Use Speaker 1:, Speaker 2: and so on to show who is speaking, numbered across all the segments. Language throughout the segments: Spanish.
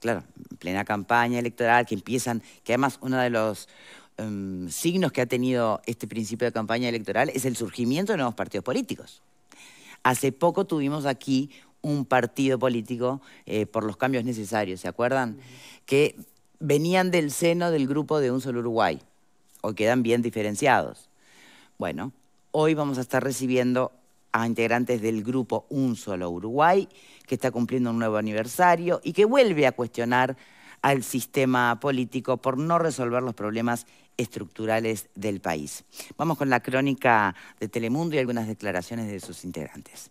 Speaker 1: Claro, plena campaña electoral, que empiezan, que además uno de los em, signos que ha tenido este principio de campaña electoral es el surgimiento de nuevos partidos políticos. Hace poco tuvimos aquí un partido político eh, por los cambios necesarios, ¿se acuerdan? Que venían del seno del grupo de Un Solo Uruguay, o quedan bien diferenciados. Bueno, hoy vamos a estar recibiendo a integrantes del grupo Un Solo Uruguay, que está cumpliendo un nuevo aniversario y que vuelve a cuestionar al sistema político por no resolver los problemas estructurales del país. Vamos con la crónica de Telemundo y algunas declaraciones de sus integrantes.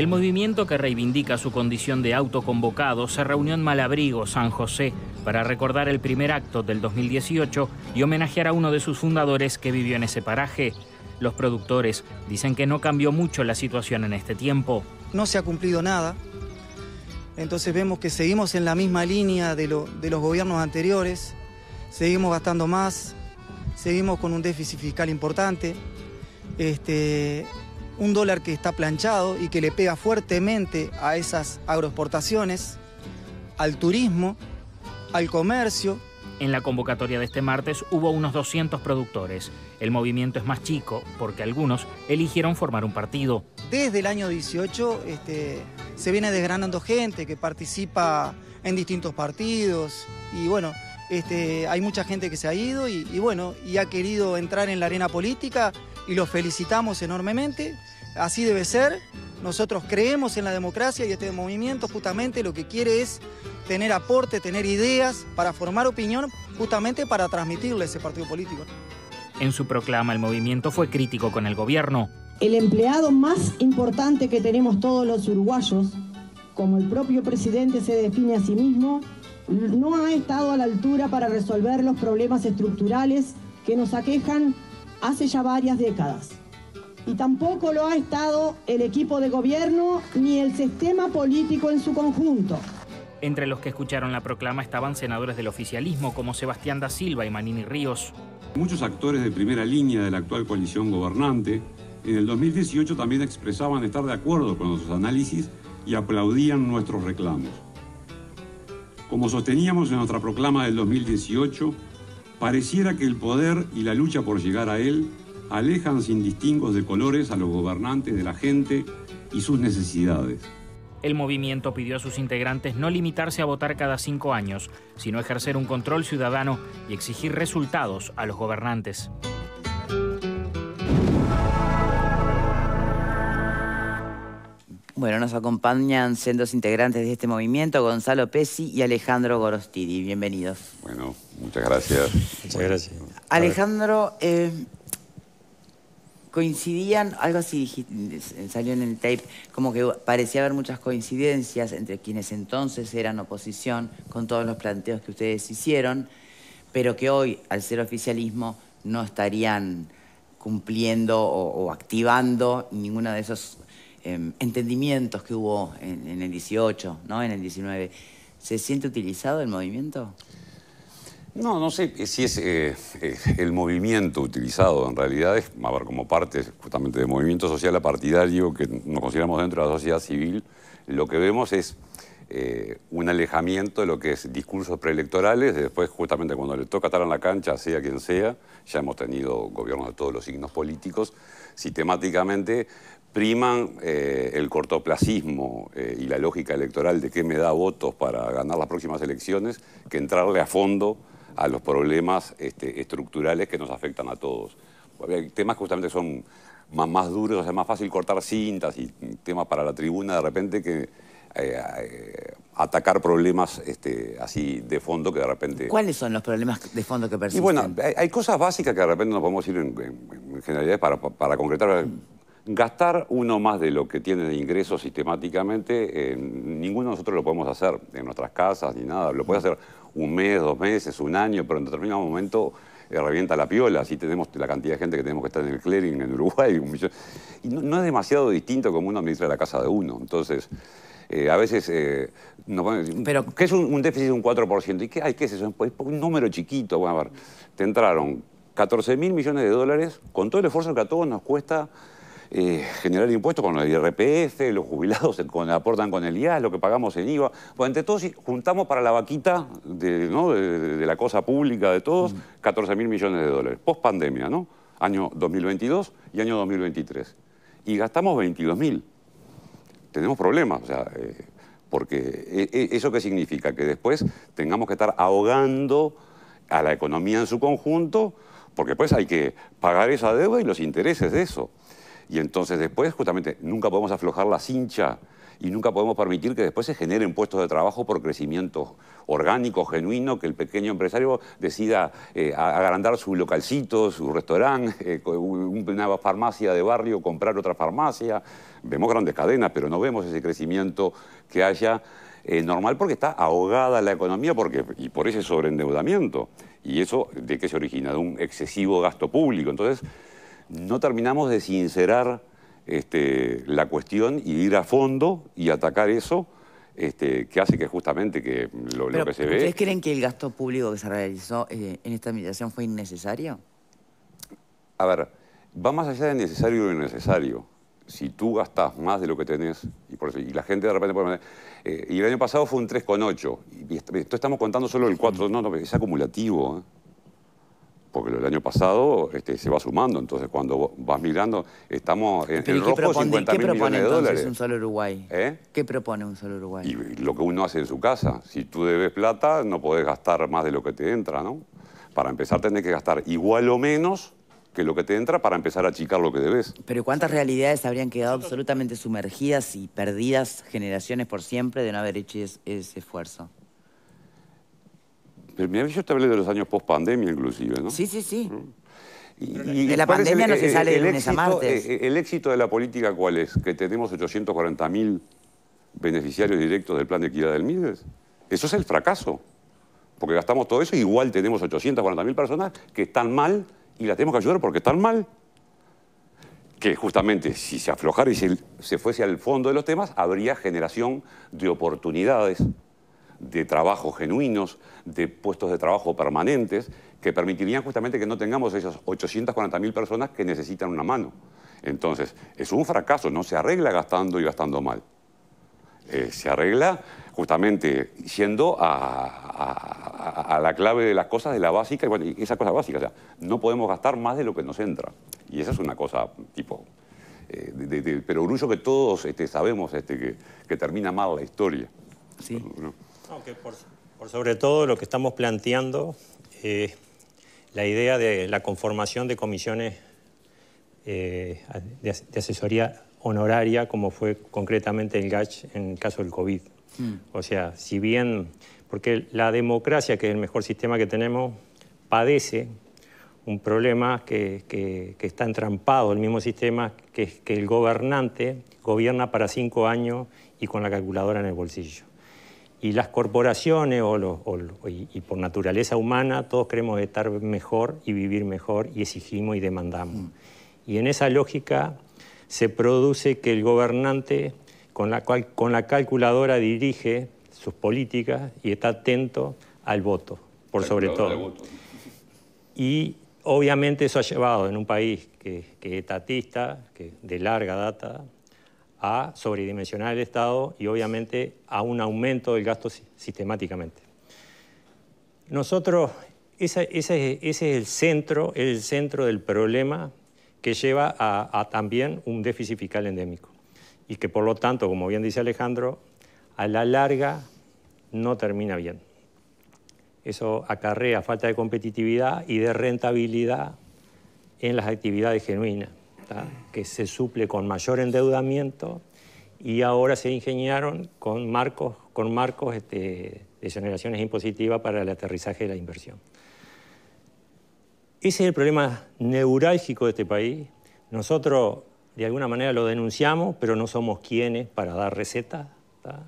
Speaker 2: El movimiento que reivindica su condición de autoconvocado se reunió en Malabrigo, San José, para recordar el primer acto del 2018 y homenajear a uno de sus fundadores que vivió en ese paraje. Los productores dicen que no cambió mucho la situación en este tiempo.
Speaker 3: No se ha cumplido nada. Entonces vemos que seguimos en la misma línea de, los gobiernos anteriores. Seguimos gastando más, seguimos con un déficit fiscal importante. Este, un dólar que está planchado y que le pega fuertemente a esas agroexportaciones, al
Speaker 2: turismo, al comercio. En la convocatoria de este martes hubo unos 200 productores. El movimiento es más chico porque algunos eligieron formar un partido.
Speaker 3: Desde el año 18 este, se viene desgranando gente que participa en distintos partidos y bueno, este, hay mucha gente que se ha ido y, bueno, y ha querido entrar en la arena política y los felicitamos enormemente así debe ser. Nosotros creemos en la democracia y este movimiento justamente lo que quiere es tener aporte, tener ideas para formar opinión, justamente para transmitirle ese partido político.
Speaker 2: En su proclama, el movimiento fue crítico con el gobierno.
Speaker 1: El empleado más importante que tenemos todos los uruguayos, como el propio presidente se define a sí mismo, no ha estado a la altura para resolver los problemas estructurales que nos aquejan hace ya varias décadas y tampoco lo ha estado el equipo de gobierno ni el sistema político en su conjunto.
Speaker 2: Entre los que escucharon la proclama estaban senadores del oficialismo como Sebastián da Silva y Manini Ríos.
Speaker 4: Muchos actores de primera línea de la actual coalición gobernante en el 2018 también expresaban estar de acuerdo con nuestros análisis y aplaudían nuestros reclamos. Como sosteníamos en nuestra proclama del 2018, pareciera que el poder y la lucha por llegar a él alejan sin distingos de colores a los gobernantes de la gente y sus necesidades.
Speaker 2: El movimiento pidió a sus integrantes no limitarse a votar cada cinco años, sino ejercer un control ciudadano y exigir resultados a los gobernantes.
Speaker 1: Bueno, nos acompañan sendos integrantes de este movimiento, Gonzalo Pesi y Alejandro Gorostidi. Bienvenidos. Bueno, muchas gracias. Muchas gracias. Alejandro, eh, coincidían, algo así eh, salió en el tape, como que parecía haber muchas coincidencias entre quienes entonces eran oposición con todos los planteos que ustedes hicieron, pero que hoy, al ser oficialismo, no estarían cumpliendo o, activando ninguno de esos em, entendimientos que hubo en, en el 18, ¿no? en el 19. ¿Se siente utilizado el movimiento?
Speaker 4: No, no sé eh, si es eh, eh, el movimiento utilizado. En realidad es, a ver, como parte justamente de movimiento social a partidario que nos consideramos dentro de la sociedad civil, lo que vemos es un alejamiento de lo que es discursos preelectorales. Después, justamente cuando le toca estar en la cancha, sea quien sea, ya hemos tenido gobiernos de todos los signos políticos, sistemáticamente priman el cortoplacismo y la lógica electoral de qué me da votos para ganar las próximas elecciones que entrarle a fondo a los problemas este, estructurales que nos afectan a todos. Hay temas que justamente son más, más duros, o sea, es más fácil cortar cintas y temas para la tribuna de repente que eh, eh, atacar problemas este, así de fondo que de repente...
Speaker 1: ¿Cuáles son los problemas de fondo que persisten? Y bueno, hay, cosas básicas
Speaker 4: que de repente nos podemos ir en, generalidad generalidades para, concretar. Gastar uno más de lo que tiene de ingresos sistemáticamente, eh, ninguno de nosotros lo podemos hacer en nuestras casas ni nada. Lo puede hacer un mes, dos meses, un año, pero en determinado momento eh, revienta la piola. si tenemos la cantidad de gente que tenemos que estar en el clearing en Uruguay. Y no, es demasiado distinto como uno administra la casa de uno. Entonces, eh, a veces nos a pero, ¿qué es un, déficit de un 4%? ¿Y qué, ay, qué es eso? Es un número chiquito. Bueno, a ver, te entraron 14 mil millones de dólares con todo el esfuerzo que a todos nos cuesta eh, generar impuestos con el IRPF, los jubilados aportan con el IAS, lo que pagamos en IVA. Pues entre todos juntamos para la vaquita de, la cosa pública de todos 14 mm. mil millones de dólares, post pandemia, ¿no? Año 2022 y año 2023. Y gastamos 22.000. Tenemos problemas, o sea, eh, porque eh, eso qué significa? Que después tengamos que estar ahogando a la economía en su conjunto, porque pues hay que pagar esa deuda y los intereses de eso. Y entonces después, justamente, nunca podemos aflojar la cincha y nunca podemos permitir que después se generen puestos de trabajo por crecimiento orgánico, genuino, que el pequeño empresario decida eh, agrandar su localcito, su restaurante, eh, una farmacia de barrio, comprar otra farmacia. Vemos grandes cadenas, pero no vemos ese crecimiento que haya eh, normal porque está ahogada la economía porque, y por ese sobreendeudamiento. ¿Y eso de qué se origina? De un excesivo gasto público. Entonces, no terminamos de sincerar este, la cuestión y ir a fondo y atacar eso, este, que hace que justamente que lo, que se ve... ¿Ustedes
Speaker 1: creen que el gasto público que se realizó eh, en esta administración fue innecesario?
Speaker 4: A ver, va más allá de necesario y lo innecesario. Si tú gastas más de lo que tenés, y, la gente de repente eh, y el año pasado fue un 3,8, y esto estamos contando solo el 4, no, no, es acumulativo. ¿eh? porque el año pasado este, se va sumando, entonces cuando vas mirando, estamos en, el rojo propone, 50 millones de dólares. un
Speaker 1: solo Uruguay? ¿Eh? ¿Qué propone un solo Uruguay? Y
Speaker 4: lo que uno hace en su casa. Si tú debes plata, no podés gastar más de lo que te entra, ¿no? Para empezar tenés que gastar igual o menos que lo que te entra para empezar a achicar lo que debes.
Speaker 1: Pero ¿cuántas realidades habrían quedado absolutamente sumergidas y perdidas generaciones por siempre de no haber hecho ese esfuerzo?
Speaker 4: yo te hablé de los años post-pandemia inclusive, ¿no? Sí,
Speaker 1: sí, sí. Y, de la pandemia no se sale el, lunes éxito, eh,
Speaker 4: eh, ¿El éxito de la política cuál es? ¿Que tenemos 840.000 beneficiarios directos del plan de equidad del Mides? Eso es el fracaso. Porque gastamos todo eso y igual tenemos 840.000 personas que están mal y las tenemos que ayudar porque están mal. Que justamente si se aflojara y se fuese al fondo de los temas, habría generación de oportunidades de trabajos genuinos, de puestos de trabajo permanentes, que permitirían justamente que no tengamos esas 840.000 personas que necesitan una mano. Entonces, es un fracaso, no se arregla gastando y gastando mal. Eh, se arregla justamente yendo a, la clave de las cosas, de la básica, y esa cosa básica, o sea, no podemos gastar más de lo que nos entra. Y esa es una cosa tipo eh, de, que todos este, sabemos este, que, termina mal la historia. Sí
Speaker 5: por, sobre todo lo que estamos planteando es eh, la idea de la conformación de comisiones eh, de, asesoría honoraria, como fue concretamente el GACH en el caso del COVID. Mm. O sea, si bien, porque la democracia, que es el mejor sistema que tenemos, padece un problema que, que está entrampado el mismo sistema, que es que el gobernante gobierna para cinco años y con la calculadora en el bolsillo y las corporaciones o los, y, por naturaleza humana todos queremos estar mejor y vivir mejor y exigimos y demandamos. Mm. Y en esa lógica se produce que el gobernante con la, con la calculadora dirige sus políticas y está atento al voto, por sobre todo. Y obviamente eso ha llevado en un país que, que es estatista, que de larga data, a sobredimensionar el Estado y obviamente a un aumento del gasto sistemáticamente. Nosotros, ese, es el centro, el centro del problema que lleva a, a también un déficit fiscal endémico y que por lo tanto, como bien dice Alejandro, a la larga no termina bien. Eso acarrea falta de competitividad y de rentabilidad en las actividades genuinas que se suple con mayor endeudamiento y ahora se ingeniaron con marcos, con marcos este, de generaciones impositivas para el aterrizaje de la inversión. Ese es el problema neurálgico de este país. Nosotros, de alguna manera, lo denunciamos, pero no somos quienes para dar recetas.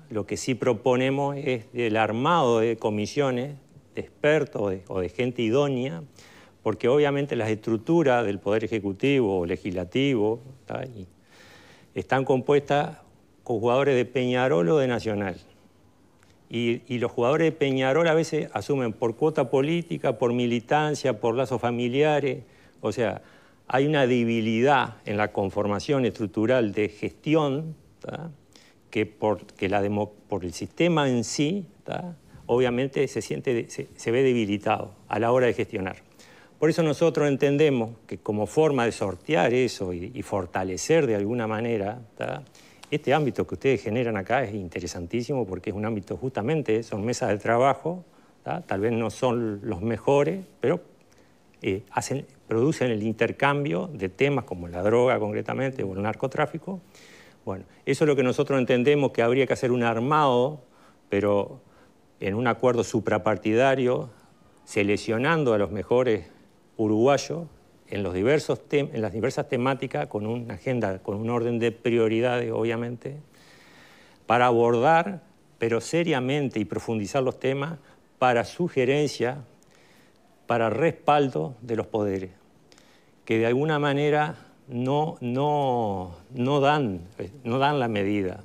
Speaker 5: Lo que sí proponemos es el armado de comisiones de expertos o de gente idónea porque obviamente las estructuras del Poder Ejecutivo o Legislativo están compuestas con jugadores de Peñarol o de Nacional. Y, los jugadores de Peñarol a veces asumen por cuota política, por militancia, por lazos familiares. O sea, hay una debilidad en la conformación estructural de gestión que, por, el sistema en sí, obviamente se, siente, se ve debilitado a la hora de gestionar. Por eso nosotros entendemos que como forma de sortear eso y, fortalecer de alguna manera, este ámbito que ustedes generan acá es interesantísimo porque es un ámbito justamente, son mesas de trabajo, tal vez no son los mejores, pero eh, producen el intercambio de temas como la droga concretamente o el narcotráfico. Bueno, eso es lo que nosotros entendemos que habría que hacer un armado, pero en un acuerdo suprapartidario, seleccionando a los mejores uruguayo en, las diversas temáticas, con una agenda, con un orden de prioridades, obviamente, para abordar, pero seriamente y profundizar los temas, para sugerencia, para respaldo de los poderes, que de alguna manera no, dan, no dan la medida.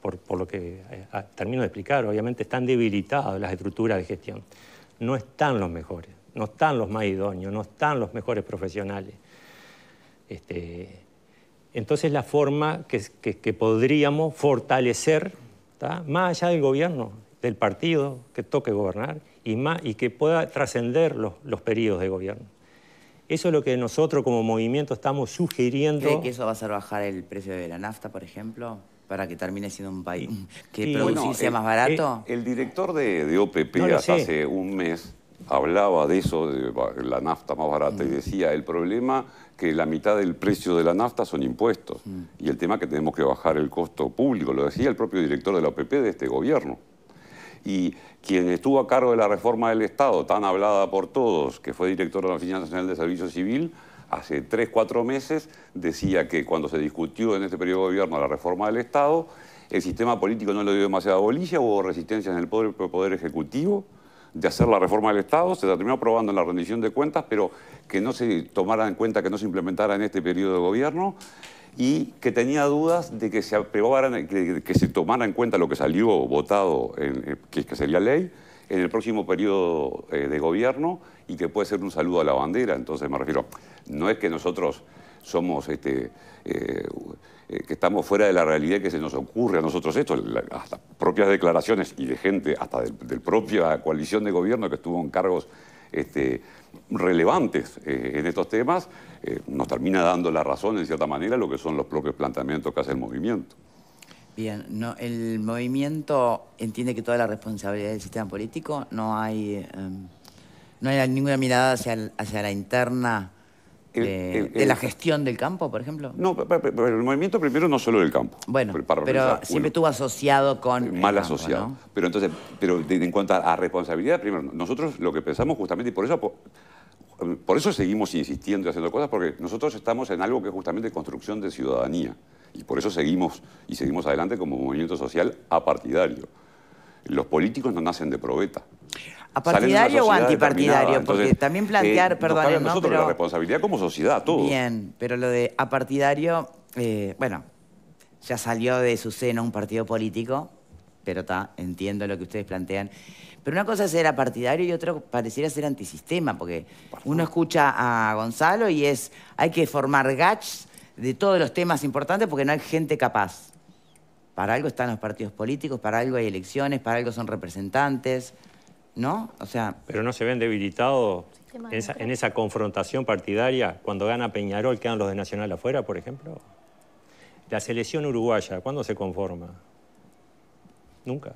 Speaker 5: Por, por, lo que eh, termino de explicar, obviamente están debilitadas las estructuras de gestión. No están los mejores no están los más idóneos, no están los mejores profesionales. Este, entonces la forma que, podríamos fortalecer, más allá del gobierno, del partido que toque gobernar y, que pueda trascender los, los periodos de gobierno.
Speaker 1: Eso es lo que nosotros como movimiento estamos sugiriendo. ¿Cree que eso va a hacer bajar el precio de la nafta, por ejemplo? Para que termine siendo un país que producir sea más eh, barato.
Speaker 4: Eh, el, director de, OPP hace un mes hablaba de eso, de la nafta más barata, y mm. decía, el problema que la mitad del precio de la nafta son impuestos, mm. y el tema que tenemos que bajar el costo público, lo decía el propio director de la OPP de este gobierno. Y quien estuvo a cargo de la reforma del Estado, tan hablada por todos, que fue director de la Oficina Nacional de Servicio Civil, hace tres, cuatro meses decía que cuando se discutió en este periodo de gobierno la reforma del Estado, el sistema político no le dio demasiada bolilla, hubo resistencia en el poder, poder Ejecutivo, de hacer la reforma del Estado, se terminó aprobando en la rendición de cuentas, pero que no se tomara en cuenta, que no se implementara en este periodo de gobierno y que tenía dudas de que se aprobaran, que, se tomara en cuenta lo que salió votado, en, que, sería ley, en el próximo periodo eh, de gobierno y que puede ser un saludo a la bandera. Entonces me refiero, no es que nosotros somos este, eh, eh, que estamos fuera de la realidad que se nos ocurre a nosotros esto, hasta propias declaraciones y de gente, hasta del la propia coalición de gobierno que estuvo en cargos este, relevantes eh, en estos temas, nos termina dando la razón, en cierta manera, lo que son los propios planteamientos que hace el
Speaker 1: movimiento. Bien, no, el movimiento entiende que toda la responsabilidad del sistema político, no hay, em, no hay ninguna mirada hacia, hacia la interna de, la gestión del campo, por ejemplo?
Speaker 4: No, pero, el movimiento primero no solo del campo. Bueno, pero siempre
Speaker 1: estuvo asociado con... Eh, mal asociado.
Speaker 4: Pero entonces, pero en cuanto a, responsabilidad, primero, nosotros lo que pensamos justamente, y por eso... eso seguimos insistiendo y haciendo cosas, porque nosotros estamos en algo que es justamente construcción de ciudadanía. Y por eso seguimos y seguimos adelante como movimiento social apartidario los políticos no nacen de probeta.
Speaker 1: ¿A partidario o antipartidario? Porque también plantear, eh, perdón, nosotros la responsabilidad como sociedad, Todo Bien, pero lo de apartidario, eh, bueno, ya salió de su seno un partido político, pero está, entiendo lo que ustedes plantean. Pero una cosa es ser apartidario y otra pareciera ser antisistema, porque uno escucha a Gonzalo y es, hay que formar gachs de todos los temas importantes porque no hay gente capaz. Para algo están los partidos políticos, para algo hay elecciones, para algo son representantes, ¿no? O sea... Pero no se ven debilitados en esa,
Speaker 5: confrontación partidaria cuando gana Peñarol, quedan los de Nacional afuera, por ejemplo. La selección uruguaya, ¿cuándo se conforma? Nunca.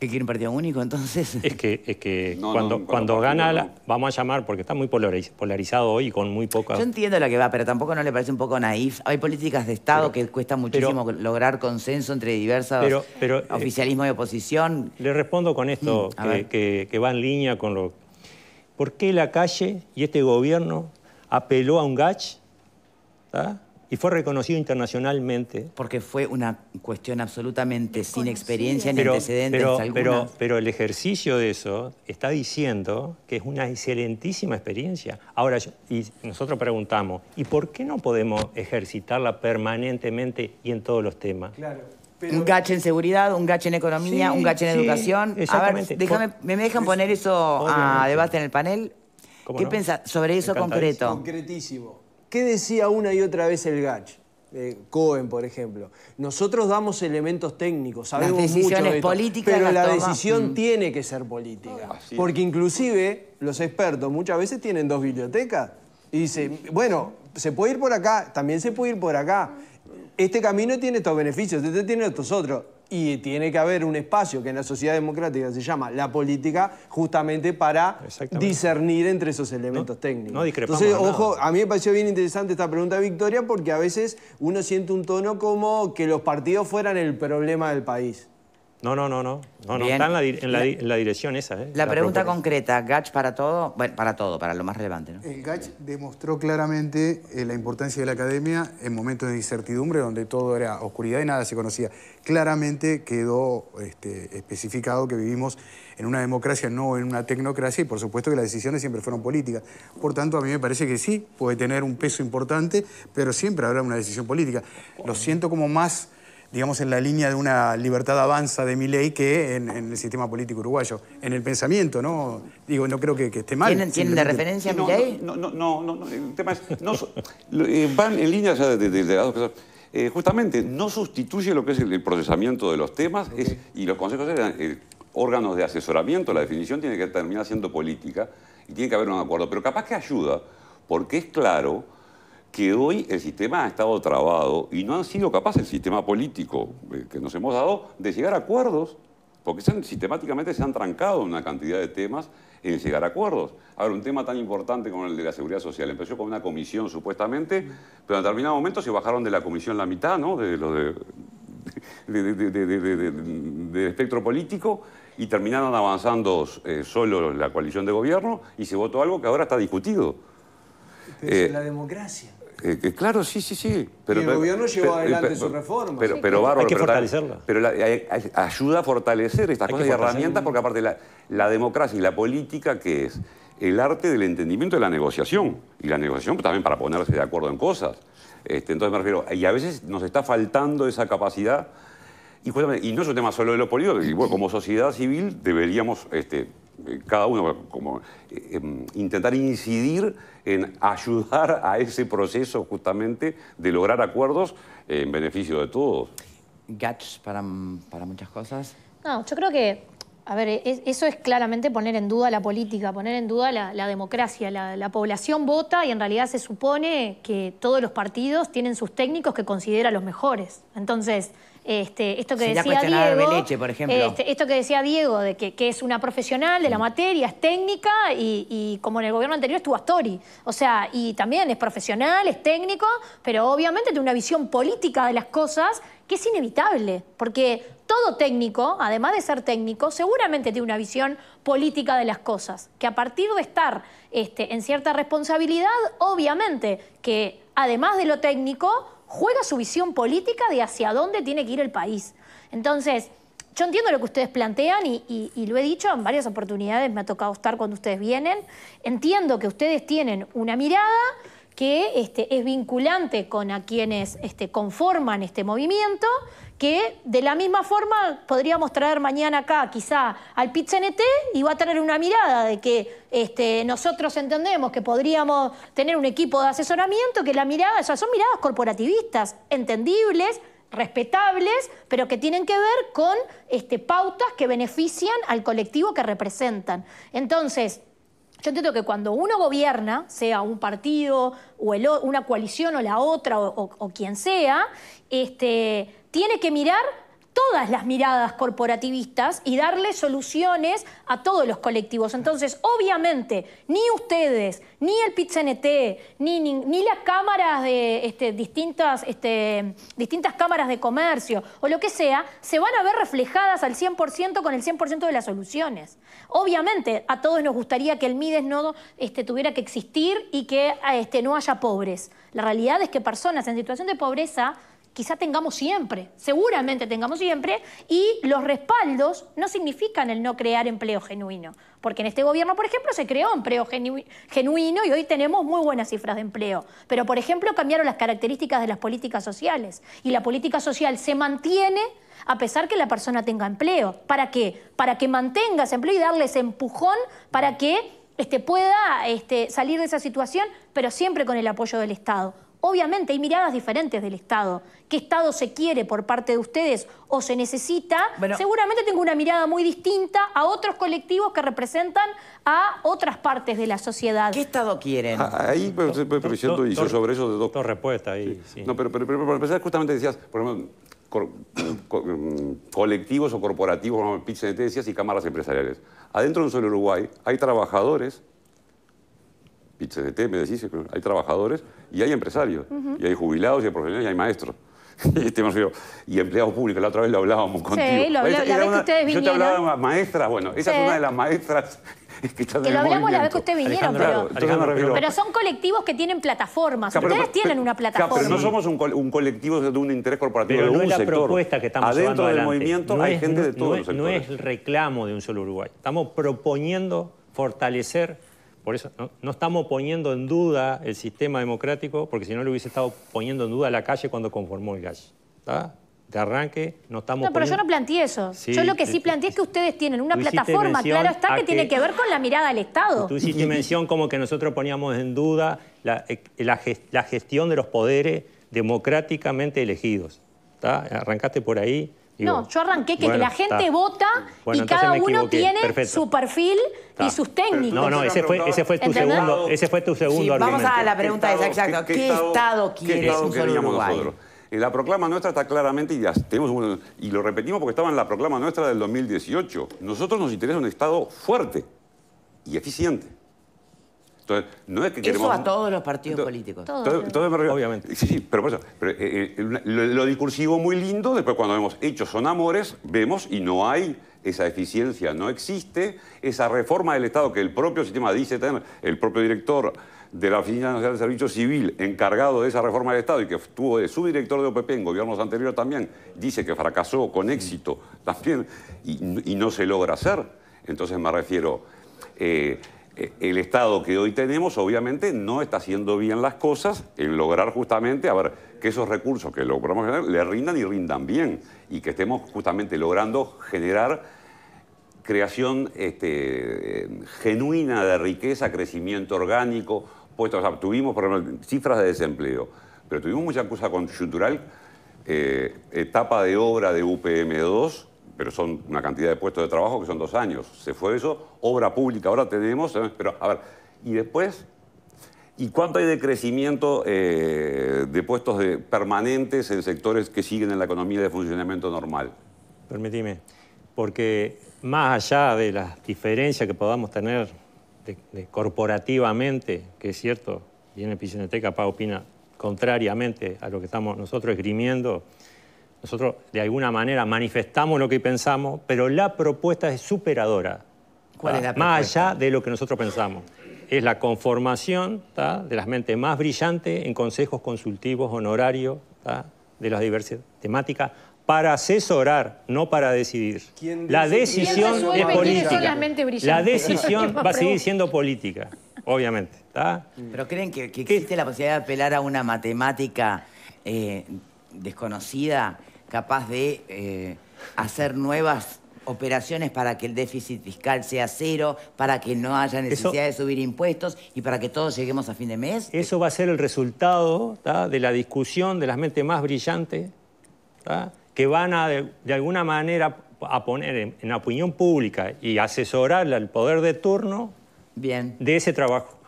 Speaker 5: ¿Que un partido único entonces? Es que, es que cuando, cuando gana, vamos a llamar, porque está muy polarizado hoy con muy poca... Yo
Speaker 1: entiendo la que va, pero tampoco no le parece un poco naif. Hay políticas de Estado que cuesta muchísimo lograr consenso entre diversas pero, eh, oficialismo y oposición. Le respondo con esto, mm,
Speaker 5: que, va en línea con lo...
Speaker 1: ¿Por qué la calle y este
Speaker 5: gobierno apeló a un GACH? y fue reconocido internacionalmente.
Speaker 1: Porque fue una cuestión absolutamente sin experiencia ni antecedentes pero,
Speaker 5: Pero, el ejercicio de eso está diciendo que es una excelentísima experiencia. Ahora, y nosotros preguntamos, ¿y por qué no podemos ejercitarla permanentemente y en todos los temas?
Speaker 1: Un gache en seguridad, un gache en economía, un gache en educación. A ver, déjame, ¿me dejan poner eso a debate en el panel? ¿Qué piensa sobre eso concreto?
Speaker 3: Concretísimo. ¿Qué decía una y otra vez el Gach? Eh, Cohen, por ejemplo. Nosotros damos elementos técnicos, sabemos decisiones mucho pero la decisión mm. tiene que ser política. porque inclusive los expertos muchas veces tienen dos bibliotecas y dicen, bueno, se puede ir por acá, también se puede ir por acá. Este camino tiene estos beneficios, este tiene estos otros y tiene que haber un espacio que en la sociedad democrática se llama la política, justamente para discernir entre esos elementos técnicos. Entonces, ojo, a mí me pareció bien interesante esta pregunta Victoria porque a veces uno siente un tono como que los partidos fueran el problema del país.
Speaker 1: No, no, no, no. no, no está en la, dirección esa. ¿eh? la, pregunta concreta, ¿GACH para todo? Bueno, para todo, para lo más relevante. ¿no?
Speaker 2: El GACH demostró claramente eh, la importancia de la academia en momentos de incertidumbre, donde
Speaker 4: todo era oscuridad y nada se conocía. Claramente quedó este, especificado que vivimos en una democracia, no en una tecnocracia, y por supuesto que las decisiones siempre fueron políticas. Por tanto, a mí me parece que sí, puede tener un peso importante, pero siempre habrá una decisión política. Lo
Speaker 3: siento como más digamos, en la línea de una libertad avanza de mi ley que en, el sistema
Speaker 4: político uruguayo, en el pensamiento, ¿no? Digo, no creo que, esté mal. ¿Tienen, de referencia mi ley? No, no, no, no, el tema es, eh, van en línea ya de, las dos cosas. Eh, justamente, no sustituye lo que es el, procesamiento de los temas y los consejos eran eh, órganos de asesoramiento, la definición tiene que terminar siendo política y tiene que haber un acuerdo, pero capaz que ayuda, porque es claro que hoy el sistema ha estado trabado y no han sido capaces, el sistema político eh, que nos hemos dado, de llegar a acuerdos, porque sistemáticamente se han trancado una cantidad de temas en llegar a acuerdos. Ahora, un tema tan importante como el de la seguridad social empezó con una comisión supuestamente, pero en determinado momento se bajaron de la comisión la mitad, ¿no? De lo de, del espectro político y terminaron avanzando eh, solo la coalición de gobierno y se votó algo que ahora está discutido. Pero es eh, la democracia. Eh, eh, claro, sí, sí, sí. Pero, el gobierno llevó eh, adelante su reforma. Hay que fortalecerla. Pero, ayuda a fortalecer estas cosas y herramientas, porque aparte la, democracia y la política, que es? El arte del entendimiento de la negociación. Y la negociación también para ponerse de acuerdo en cosas. Este, entonces me refiero, y a veces nos está faltando esa capacidad. Y, no es un tema solo de lo políticos, como sociedad civil deberíamos este, cada uno, como eh, em, intentar incidir en ayudar a ese proceso justamente de lograr acuerdos en
Speaker 1: beneficio de todos. Gats para, para muchas cosas.
Speaker 6: No, yo creo que a ver, eso es claramente poner en duda la política, poner en duda la, democracia. La, población vota y en realidad se supone que todos los partidos tienen sus técnicos que considera los mejores. Entonces, este, esto que decía Diego, por ejemplo. Este, esto que decía Diego de que, es una profesional de la materia, es técnica y, y, como en el gobierno anterior estuvo Astori, o sea, y también es profesional, es técnico, pero obviamente tiene una visión política de las cosas que es inevitable, porque todo técnico, además de ser técnico, seguramente tiene una visión política de las cosas, que a partir de estar este, en cierta responsabilidad, obviamente que además de lo técnico, juega su visión política de hacia dónde tiene que ir el país. Entonces, yo entiendo lo que ustedes plantean y, y, lo he dicho en varias oportunidades, me ha tocado estar cuando ustedes vienen. Entiendo que ustedes tienen una mirada que este, es vinculante con a quienes este, conforman este movimiento, que de la misma forma podríamos traer mañana acá quizá al pit y va a tener una mirada de que este, nosotros entendemos que podríamos tener un equipo de asesoramiento, que la mirada, o sea, son miradas corporativistas, entendibles, respetables, pero que tienen que ver con este, pautas que benefician al colectivo que representan. Entonces, yo entiendo que cuando uno gobierna, sea un partido o una coalición o la otra o, o quien sea, este, tiene que mirar todas las miradas corporativistas y darle soluciones a todos los colectivos. Entonces, obviamente, ni ustedes, ni el PITCNT, ni, ni, las cámaras de este, distintas, este, distintas cámaras de comercio o lo que sea, se van a ver reflejadas al 100% con el 100% de las soluciones. Obviamente, a todos nos gustaría que el Mides no este, tuviera que existir y que este, no haya pobres. La realidad es que personas en situación de pobreza quizá tengamos siempre, seguramente tengamos siempre, y los respaldos no significan el no crear empleo genuino, porque en este gobierno, por ejemplo, se creó empleo genuino y hoy tenemos muy buenas cifras de empleo, pero por ejemplo cambiaron las características de las políticas sociales y la política social se mantiene a pesar que la persona tenga empleo. ¿Para qué? Para que mantenga ese empleo y darle ese empujón para que este, pueda este, salir de esa situación, pero siempre con el apoyo del Estado. Obviamente hay miradas diferentes del Estado. ¿Qué Estado se quiere por parte de ustedes o se necesita? Seguramente tengo una mirada muy distinta a otros colectivos que representan a otras partes de la sociedad. ¿Qué Estado
Speaker 1: quieren?
Speaker 4: Ah, ahí, pues, pues, pero, yo sobre eso de dos... respuestas No, pero, pero, justamente decías, por ejemplo, mm, colectivos o corporativos, como de y cámaras empresariales. Adentro de un solo Uruguay hay trabajadores y me decís, hay trabajadores y hay empresarios, y hay jubilados y hay profesionales y hay maestros. Este y, empleados públicos, la otra vez lo hablábamos contigo. Sí, la vez que ustedes vinieron. Yo te hablaba de maestras, bueno, esa es una de las maestras que, que lo hablamos la vez que ustedes vinieron, pero,
Speaker 6: son colectivos que tienen plataformas. ustedes tienen una plataforma.
Speaker 4: pero no somos un, colectivo de un interés corporativo, pero de no es la propuesta que estamos Adentro del movimiento hay gente de todos los sectores. No
Speaker 5: es el reclamo de un solo Uruguay. Estamos proponiendo fortalecer por eso no, estamos poniendo en duda el sistema democrático, porque si no lo hubiese estado poniendo en duda la calle cuando conformó el gas. ¿Está? De arranque, no estamos. No, pero yo no
Speaker 6: planteé eso. yo lo que sí eh, eh, planteé es que ustedes tienen una plataforma, claro está, que, tiene que ver con la mirada del Estado. Tú
Speaker 5: hiciste mención como que nosotros poníamos en duda la, eh, la gestión de los poderes democráticamente elegidos. ¿Está? Arrancaste por ahí. No,
Speaker 6: yo arranqué que, la gente vota y cada uno
Speaker 5: tiene su
Speaker 4: perfil y sus técnicos.
Speaker 5: No, no, ese fue, tu segundo, ese fue tu segundo
Speaker 1: Vamos a la pregunta esa, qué, Estado quiere ¿Qué Estado Uruguay?
Speaker 4: Eh, la proclama nuestra está claramente, y, tenemos y lo repetimos porque estaba en la proclama nuestra del 2018. Nosotros nos interesa un Estado fuerte y eficiente. Entonces, no es que Eso a
Speaker 1: todos los partidos políticos. Todo,
Speaker 4: Obviamente. Sí, pero por eso. Eh, eh, lo, discursivo muy lindo, después cuando vemos hechos son amores, vemos y no hay esa eficiencia, no existe esa reforma del Estado que el propio sistema dice tener, el propio director de la Oficina Nacional de Servicio Civil encargado de esa reforma del Estado y que estuvo de director de OPP en gobiernos anteriores también, dice que fracasó con éxito también y, no se logra hacer. Entonces me refiero... Eh, eh, el Estado que hoy tenemos obviamente no está haciendo bien las cosas en lograr justamente, a ver, que esos recursos que logramos generar le rindan y rindan bien y que estemos justamente logrando generar creación este, eh, genuina de riqueza, crecimiento orgánico, puestos, o tuvimos por ejemplo, cifras de desempleo, pero tuvimos mucha cosa estructural eh, etapa de obra de UPM2, pero son una cantidad de puestos de trabajo que son dos años. Se fue eso, obra pública, ahora tenemos, eh, pero a ver, y después, ¿y cuánto hay de crecimiento eh, de puestos permanentes en sectores que siguen en la economía de funcionamiento normal?
Speaker 5: Permitime, porque más allá de las diferencias que podamos tener corporativamente, que es cierto, viene Pichoneteca, Pau opina contrariamente a lo que estamos nosotros esgrimiendo, nosotros de alguna manera manifestamos lo que pensamos, pero la propuesta es superadora. ¿Cuál es la más allá de lo que nosotros pensamos. Es la conformación de las mentes más brillantes en consejos consultivos honorarios de las diversas temáticas para asesorar, no para decidir. La decisión es política. La decisión va a seguir siendo
Speaker 1: política, obviamente. ¿Pero creen que, existe la posibilidad de apelar a una matemática eh, desconocida capaz de eh, hacer nuevas operaciones para que el déficit fiscal sea cero, para que no haya necesidad de subir impuestos y para que todos lleguemos a fin de mes. Eso va a ser el resultado de la discusión de las mentes más brillantes
Speaker 5: que van a, de, alguna manera, a poner en, en, opinión pública y asesorar al poder de turno de ese trabajo.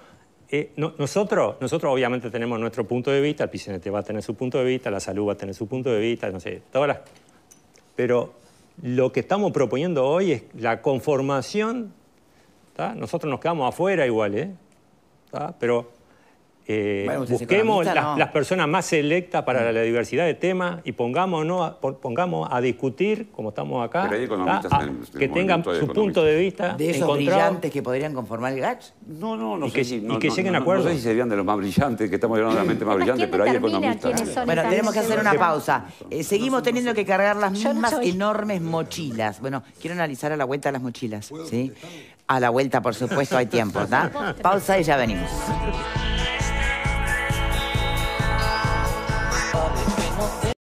Speaker 5: Eh, nosotros, nosotros obviamente tenemos nuestro punto de vista, el PCNT va a tener su punto de vista, la salud va a tener su punto de vista, no sé, todas las... Pero lo que estamos proponiendo hoy es la conformación, nosotros nos quedamos afuera igual, ¿eh? Pero eh, busquemos las, personas más selectas para la diversidad de temas y no pongamos a discutir, como estamos acá, ah, que tengan su punto
Speaker 1: de vista. De esos brillantes que podrían conformar el GATS. No, no, no. Y que,
Speaker 4: lleguen a acuerdos. No sé si serían de los más brillantes, que estamos hablando de la mente más brillante, pero hay economistas. Bueno, tenemos que hacer una pausa.
Speaker 1: Eh, seguimos teniendo que cargar las mismas enormes mochilas. Bueno, quiero analizar a la vuelta las mochilas. ¿sí? A la vuelta, por supuesto, hay tiempo. Pausa y ya venimos.